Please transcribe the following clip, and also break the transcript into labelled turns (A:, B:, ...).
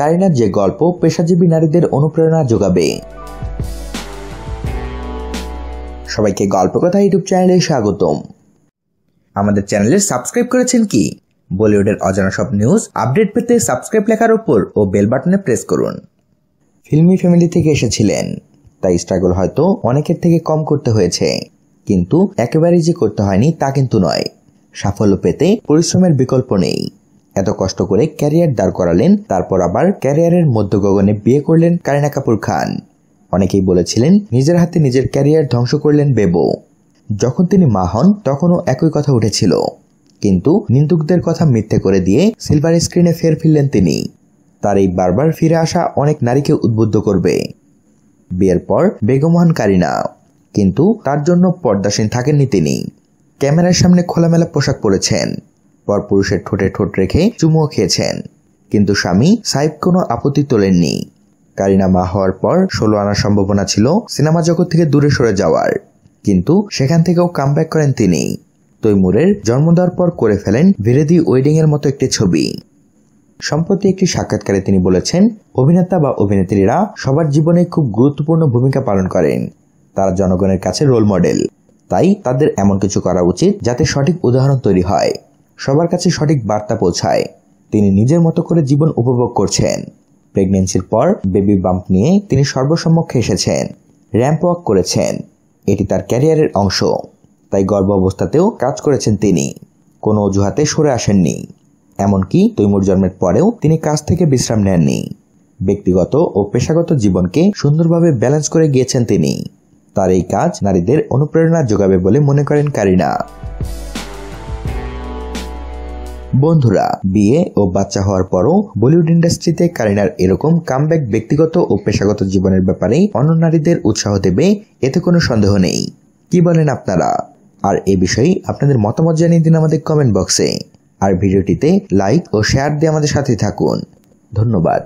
A: কারিনার যে গল্প পেশাজীবী নারীদের অনুপ্রেরণা যোগাবে সবাইকে গল্প কথা ইউটিউব চ্যানেলে স্বাগতম আমাদের চ্যানেলে সাবস্ক্রাইব করেছেন কি বলিউডের অজানা সব নিউজ আপডেট পেতে সাবস্ক্রাইব লেখার উপর ও বেল বাটনে প্রেস করুন ফিল্মি ফ্যামিলি থেকে এসেছিলেন তাই স্ট্রাগল হয়তো অনেকের থেকে কম করতে হয়েছে কিন্তু একেবারেই যে করতে হয়নি তা কিন্তু নয় সাফল্য পেতে পরিশ্রমের বিকল্প নেই এত কষ্ট করে ক্যারিয়ার দাঁড় করালেন তারপর আবার ক্যারিয়ারের মধ্যগগনে বিয়ে করলেন কারিনা কাপুর খান অনেকেই বলেছিলেন নিজের হাতে নিজের ক্যারিয়ার ধ্বংস করলেন বেবো যখন তিনি মা হন তখনও একই কথা উঠেছিল কিন্তু নিন্দুকদের কথা মিথ্যে করে দিয়ে সিলভার স্ক্রিনে ফের ফিরলেন তিনি তার এই বারবার ফিরে আসা অনেক নারীকে উদ্বুদ্ধ করবে বিয়ের পর বেগমহান কারিনা কিন্তু তার জন্য পর্দাসীন থাকেননি তিনি ক্যামেরার সামনে খোলামেলা পোশাক পরেছেন পরপুরুষের ঠোঁটে ঠোঁট রেখে চুমুও খেয়েছেন কিন্তু স্বামী সাইফ কোনো আপত্তি তোলেননি কারিনা মা হওয়ার পর ষোলো আনার সম্ভাবনা ছিল সিনেমা জগৎ থেকে দূরে সরে যাওয়ার কিন্তু সেখান থেকেও ব্যাক করেন তিনি তৈমুরের জন্ম দেওয়ার পর করে ফেলেন ভিরেদি ওয়েডিং এর মতো একটি ছবি সম্প্রতি একটি সাক্ষাৎকারে তিনি বলেছেন অভিনেতা বা অভিনেত্রীরা সবার জীবনে খুব গুরুত্বপূর্ণ ভূমিকা পালন করেন তারা জনগণের কাছে রোল মডেল তাই তাদের এমন কিছু করা উচিত যাতে সঠিক উদাহরণ তৈরি হয় সবার কাছে সঠিক বার্তা পৌঁছায় তিনি নিজের মতো করে জীবন উপভোগ করছেন প্রেগনেন্সির পর বেবি বাম্প নিয়ে তিনি সর্বসম্মুখে এসেছেন র্যাম্প ওয়াক করেছেন এটি তার ক্যারিয়ারের অংশ তাই গর্ভ অবস্থাতেও কাজ করেছেন তিনি কোনো অজুহাতে সরে আসেননি এমনকি তৈমুর জন্মের পরেও তিনি কাজ থেকে বিশ্রাম নেননি ব্যক্তিগত ও পেশাগত জীবনকে সুন্দরভাবে ব্যালেন্স করে গিয়েছেন তিনি তার এই কাজ নারীদের অনুপ্রেরণা যোগাবে বলে মনে করেন কারিনা বন্ধুরা বিয়ে ও বাচ্চা হওয়ার পরও বলিউড ইন্ডাস্ট্রিতে কারিনার এরকম কামব্যাক ব্যক্তিগত ও পেশাগত জীবনের ব্যাপারে অন্য নারীদের উৎসাহ দেবে এতে কোনো সন্দেহ নেই কি বলেন আপনারা আর এ বিষয়ে আপনাদের মতামত জানিয়ে দিন আমাদের কমেন্ট বক্সে আর ভিডিওটিতে লাইক ও শেয়ার দিয়ে আমাদের সাথে থাকুন ধন্যবাদ